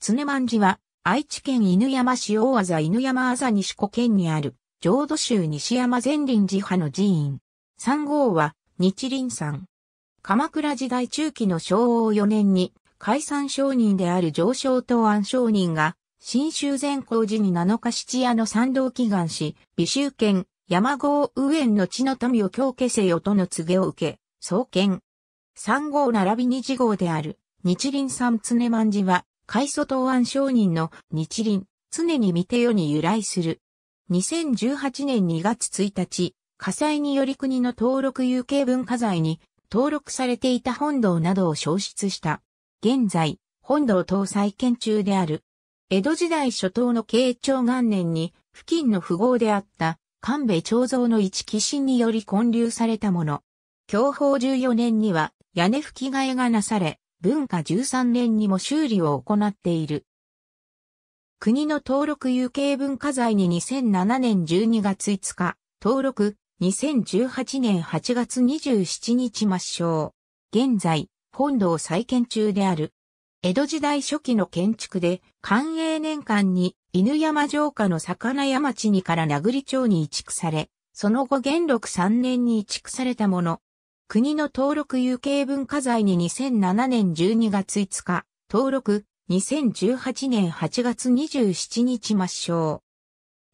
常万寺は、愛知県犬山市大字犬山あざ西古県にある、浄土宗西山善林寺派の寺院。三号は、日林山。鎌倉時代中期の昭和4年に、解散商人である上昇東安商人が、新州善光寺に7日七夜の賛同祈願し、美州県、山号右縁の地の富を強化せよとの告げを受け、創建。三号並びに次号である、日林山常万寺は、海祖東安商人の日輪、常に見て世に由来する。2018年2月1日、火災により国の登録有形文化財に登録されていた本堂などを消失した。現在、本堂搭載建中である。江戸時代初頭の慶長元年に、付近の富豪であった、神戸長蔵の一寄進により建立されたもの。享保14年には、屋根吹き替えがなされ、文化13年にも修理を行っている。国の登録有形文化財に2007年12月5日、登録、2018年8月27日抹消。現在、本堂再建中である。江戸時代初期の建築で、寛永年間に犬山城下の魚山地にから名栗町に移築され、その後元禄3年に移築されたもの、国の登録有形文化財に2007年12月5日、登録、2018年8月27日抹消。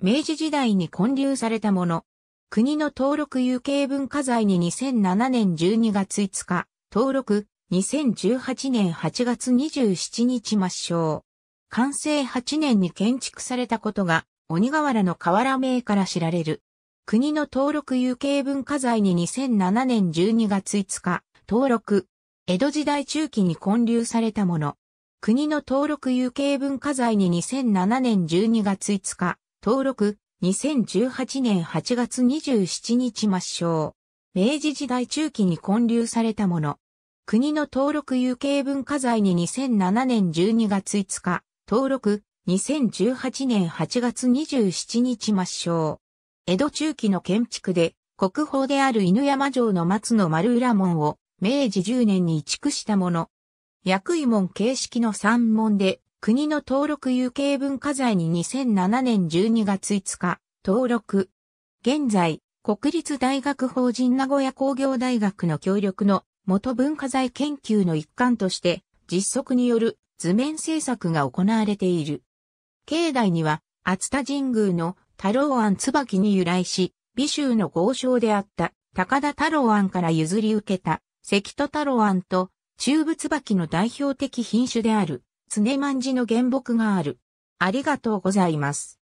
明治時代に建立されたもの。国の登録有形文化財に2007年12月5日、登録、2018年8月27日抹消。完成8年に建築されたことが、鬼瓦の瓦名から知られる。国の登録有形文化財に2007年12月5日、登録。江戸時代中期に建立されたもの。国の登録有形文化財に2007年12月5日、登録。2018年8月27日抹消。明治時代中期に建立されたもの。国の登録有形文化財に2007年12月5日、登録。2018年8月27日抹消。江戸中期の建築で、国宝である犬山城の松の丸浦門を明治10年に移築したもの。薬位門形式の三門で、国の登録有形文化財に2007年12月5日、登録。現在、国立大学法人名古屋工業大学の協力の元文化財研究の一環として、実測による図面制作が行われている。境内には、熱田神宮の太郎庵椿に由来し、美州の豪商であった高田太郎庵から譲り受けた関戸太郎庵と中部椿の代表的品種である常万寺の原木がある。ありがとうございます。